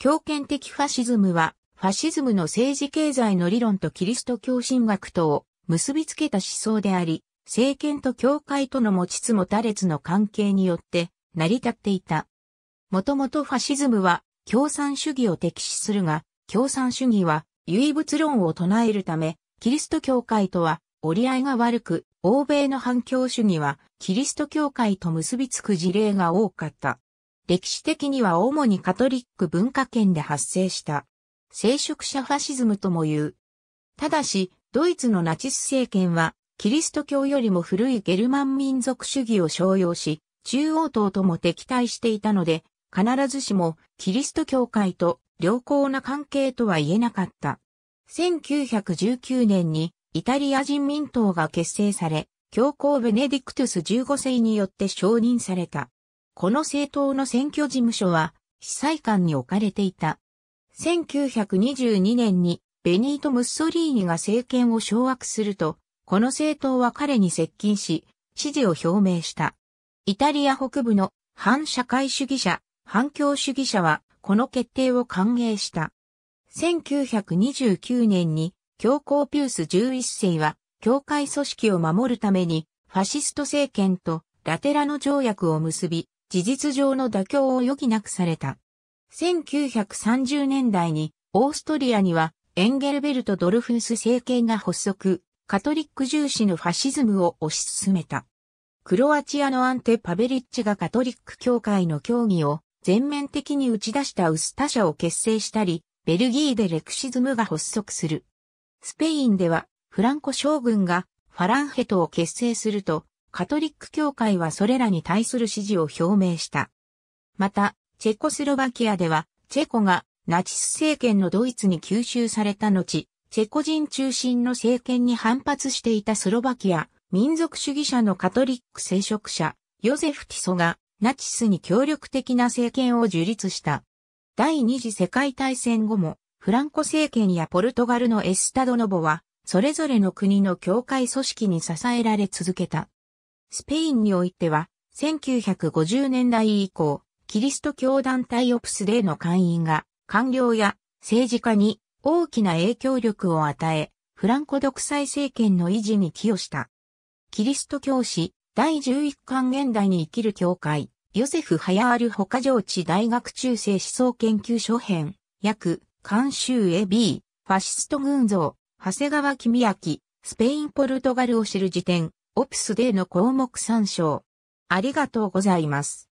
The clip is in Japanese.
強権的ファシズムは、ファシズムの政治経済の理論とキリスト教神学とを結びつけた思想であり、政権と教会との持ちつ持たれつの関係によって成り立っていた。もともとファシズムは共産主義を敵視するが、共産主義は唯物論を唱えるため、キリスト教会とは折り合いが悪く、欧米の反共主義はキリスト教会と結びつく事例が多かった。歴史的には主にカトリック文化圏で発生した、聖職者ファシズムとも言う。ただし、ドイツのナチス政権は、キリスト教よりも古いゲルマン民族主義を商用し、中央党とも敵対していたので、必ずしもキリスト教会と良好な関係とは言えなかった。1919年にイタリア人民党が結成され、教皇ベネディクトゥス15世によって承認された。この政党の選挙事務所は、司祭官に置かれていた。1922年に、ベニート・ムッソリーニが政権を掌握すると、この政党は彼に接近し、支持を表明した。イタリア北部の反社会主義者、反共主義者は、この決定を歓迎した。1929年に、教皇ピュース11世は、教会組織を守るために、ファシスト政権とラテラノ条約を結び、事実上の妥協を余儀なくされた。1930年代にオーストリアにはエンゲルベルト・ドルフース政権が発足、カトリック重視のファシズムを推し進めた。クロアチアのアンテ・パベリッチがカトリック教会の協議を全面的に打ち出したウスタ社を結成したり、ベルギーでレクシズムが発足する。スペインではフランコ将軍がファランヘトを結成すると、カトリック教会はそれらに対する支持を表明した。また、チェコスロバキアでは、チェコがナチス政権のドイツに吸収された後、チェコ人中心の政権に反発していたスロバキア、民族主義者のカトリック聖職者、ヨゼフ・ティソが、ナチスに協力的な政権を樹立した。第二次世界大戦後も、フランコ政権やポルトガルのエスタドノボは、それぞれの国の教会組織に支えられ続けた。スペインにおいては、1950年代以降、キリスト教団体オプスデーの会員が、官僚や政治家に大きな影響力を与え、フランコ独裁政権の維持に寄与した。キリスト教師、第11巻現代に生きる教会、ヨセフ・ハヤール・ホカ上地大学中世思想研究所編、約、監修 AB、ファシスト群像、長谷川君明、スペイン・ポルトガルを知る辞典、オプスデーの項目参照。ありがとうございます。